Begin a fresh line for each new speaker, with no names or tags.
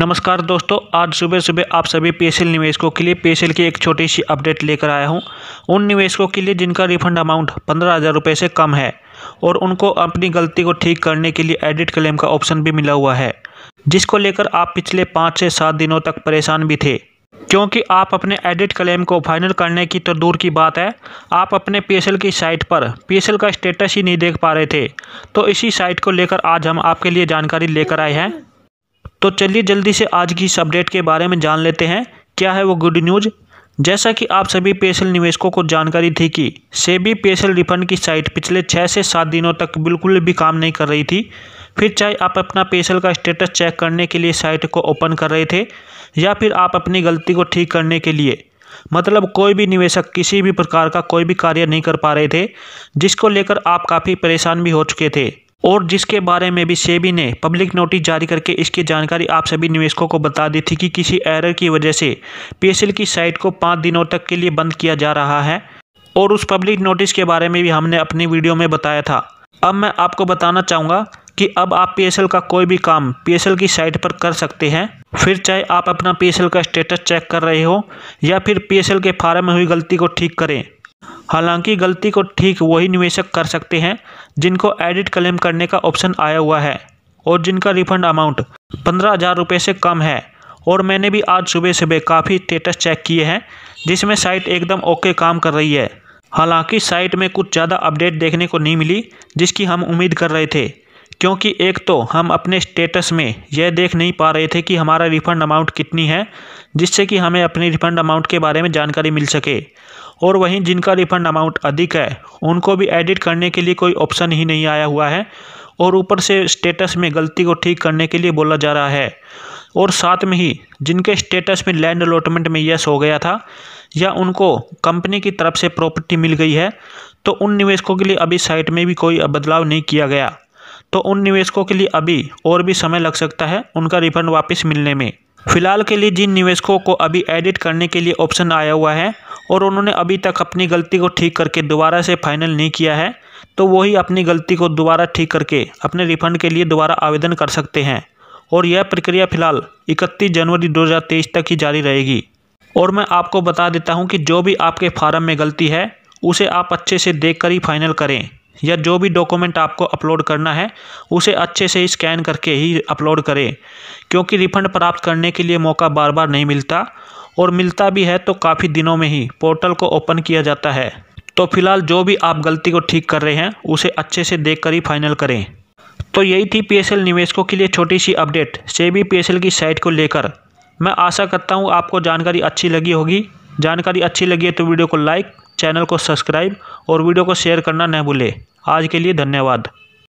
नमस्कार दोस्तों आज सुबह सुबह आप सभी एल निवेशकों के लिए एल की एक छोटी सी अपडेट लेकर आया हूं उन निवेशकों के लिए जिनका रिफंड अमाउंट पंद्रह हज़ार रुपये से कम है और उनको अपनी गलती को ठीक करने के लिए एडिट क्लेम का ऑप्शन भी मिला हुआ है जिसको लेकर आप पिछले पाँच से सात दिनों तक परेशान भी थे क्योंकि आप अपने एडिट क्लेम को फाइनल करने की तो दूर की बात है आप अपने पीएसएल की साइट पर पीएसएल का स्टेटस ही नहीं देख पा रहे थे तो इसी साइट को लेकर आज हम आपके लिए जानकारी लेकर आए हैं तो चलिए जल्दी से आज की इस अपडेट के बारे में जान लेते हैं क्या है वो गुड न्यूज़ जैसा कि आप सभी पेशल निवेशकों को जानकारी थी कि सेबी पेशल रिफंड की साइट पिछले छः से सात दिनों तक बिल्कुल भी काम नहीं कर रही थी फिर चाहे आप अपना पेशल का स्टेटस चेक करने के लिए साइट को ओपन कर रहे थे या फिर आप अपनी गलती को ठीक करने के लिए मतलब कोई भी निवेशक किसी भी प्रकार का कोई भी कार्य नहीं कर पा रहे थे जिसको लेकर आप काफ़ी परेशान भी हो चुके थे और जिसके बारे में भी सेबी ने पब्लिक नोटिस जारी करके इसकी जानकारी आप सभी निवेशकों को बता दी थी कि किसी एरर की वजह से पी की साइट को पाँच दिनों तक के लिए बंद किया जा रहा है और उस पब्लिक नोटिस के बारे में भी हमने अपनी वीडियो में बताया था अब मैं आपको बताना चाहूँगा कि अब आप पी का कोई भी काम पी की साइट पर कर सकते हैं फिर चाहे आप अपना पी का स्टेटस चेक कर रहे हो या फिर पी के फार्म में हुई गलती को ठीक करें हालांकि गलती को ठीक वही निवेशक कर सकते हैं जिनको एडिट क्लेम करने का ऑप्शन आया हुआ है और जिनका रिफंड अमाउंट पंद्रह हज़ार रुपये से कम है और मैंने भी आज सुबह सुबह काफ़ी स्टेटस चेक किए हैं जिसमें साइट एकदम ओके काम कर रही है हालांकि साइट में कुछ ज़्यादा अपडेट देखने को नहीं मिली जिसकी हम उम्मीद कर रहे थे क्योंकि एक तो हम अपने स्टेटस में यह देख नहीं पा रहे थे कि हमारा रिफ़ंड अमाउंट कितनी है जिससे कि हमें अपने रिफ़ंड अमाउंट के बारे में जानकारी मिल सके और वहीं जिनका रिफ़ंड अमाउंट अधिक है उनको भी एडिट करने के लिए कोई ऑप्शन ही नहीं आया हुआ है और ऊपर से स्टेटस में गलती को ठीक करने के लिए बोला जा रहा है और साथ में ही जिनके स्टेटस में लैंड अलॉटमेंट में यस हो गया था या उनको कंपनी की तरफ से प्रॉपर्टी मिल गई है तो उन निवेशकों के लिए अभी साइट में भी कोई बदलाव नहीं किया गया तो उन निवेशकों के लिए अभी और भी समय लग सकता है उनका रिफंड वापस मिलने में फिलहाल के लिए जिन निवेशकों को अभी एडिट करने के लिए ऑप्शन आया हुआ है और उन्होंने अभी तक अपनी गलती को ठीक करके दोबारा से फाइनल नहीं किया है तो वही अपनी गलती को दोबारा ठीक करके अपने रिफंड के लिए दोबारा आवेदन कर सकते हैं और यह प्रक्रिया फिलहाल 31 जनवरी 2023 तक ही जारी रहेगी और मैं आपको बता देता हूं कि जो भी आपके फार्म में गलती है उसे आप अच्छे से देख कर ही फाइनल करें या जो भी डॉक्यूमेंट आपको अपलोड करना है उसे अच्छे से स्कैन करके ही अपलोड करें क्योंकि रिफंड प्राप्त करने के लिए मौका बार बार नहीं मिलता और मिलता भी है तो काफ़ी दिनों में ही पोर्टल को ओपन किया जाता है तो फिलहाल जो भी आप गलती को ठीक कर रहे हैं उसे अच्छे से देख कर ही फाइनल करें तो यही थी पी निवेशकों के लिए छोटी सी अपडेट सेबी पीएसएल की साइट को लेकर मैं आशा करता हूँ आपको जानकारी अच्छी लगी होगी जानकारी अच्छी लगी है तो वीडियो को लाइक चैनल को सब्सक्राइब और वीडियो को शेयर करना न भूलें आज के लिए धन्यवाद